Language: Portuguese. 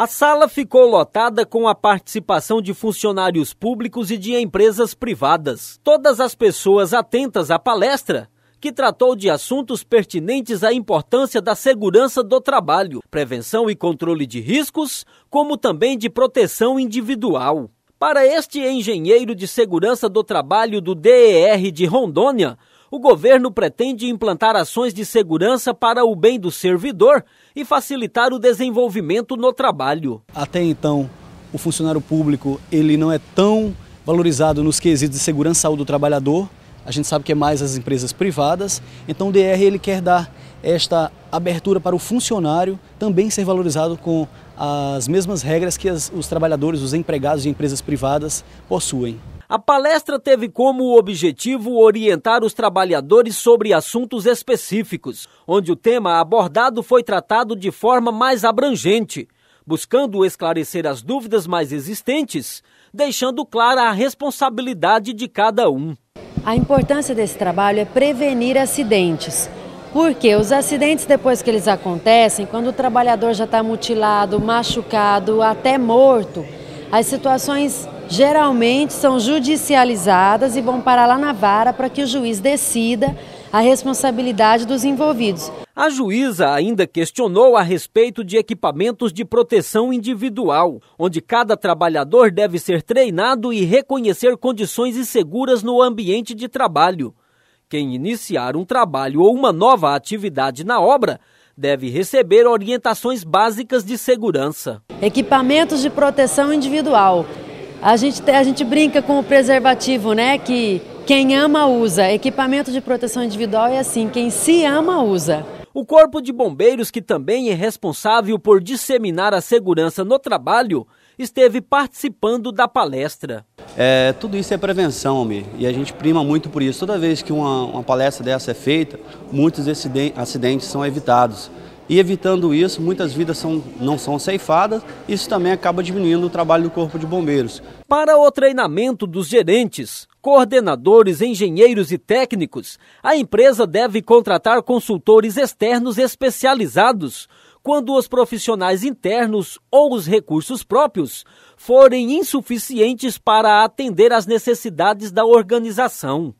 A sala ficou lotada com a participação de funcionários públicos e de empresas privadas. Todas as pessoas atentas à palestra que tratou de assuntos pertinentes à importância da segurança do trabalho, prevenção e controle de riscos, como também de proteção individual. Para este engenheiro de segurança do trabalho do DER de Rondônia, o governo pretende implantar ações de segurança para o bem do servidor e facilitar o desenvolvimento no trabalho. Até então, o funcionário público ele não é tão valorizado nos quesitos de segurança e saúde do trabalhador. A gente sabe que é mais as empresas privadas. Então, o DR ele quer dar esta abertura para o funcionário também ser valorizado com as mesmas regras que as, os trabalhadores, os empregados de empresas privadas possuem. A palestra teve como objetivo orientar os trabalhadores sobre assuntos específicos, onde o tema abordado foi tratado de forma mais abrangente, buscando esclarecer as dúvidas mais existentes, deixando clara a responsabilidade de cada um. A importância desse trabalho é prevenir acidentes. Porque os acidentes, depois que eles acontecem, quando o trabalhador já está mutilado, machucado, até morto, as situações geralmente são judicializadas e vão parar lá na vara para que o juiz decida a responsabilidade dos envolvidos. A juíza ainda questionou a respeito de equipamentos de proteção individual, onde cada trabalhador deve ser treinado e reconhecer condições inseguras no ambiente de trabalho. Quem iniciar um trabalho ou uma nova atividade na obra deve receber orientações básicas de segurança. Equipamentos de proteção individual a gente, a gente brinca com o preservativo, né? Que quem ama usa. Equipamento de proteção individual é assim, quem se ama usa. O Corpo de Bombeiros, que também é responsável por disseminar a segurança no trabalho, esteve participando da palestra. É, tudo isso é prevenção, Almir, e a gente prima muito por isso. Toda vez que uma, uma palestra dessa é feita, muitos acidentes são evitados. E evitando isso, muitas vidas são, não são ceifadas, isso também acaba diminuindo o trabalho do Corpo de Bombeiros. Para o treinamento dos gerentes, coordenadores, engenheiros e técnicos, a empresa deve contratar consultores externos especializados quando os profissionais internos ou os recursos próprios forem insuficientes para atender às necessidades da organização.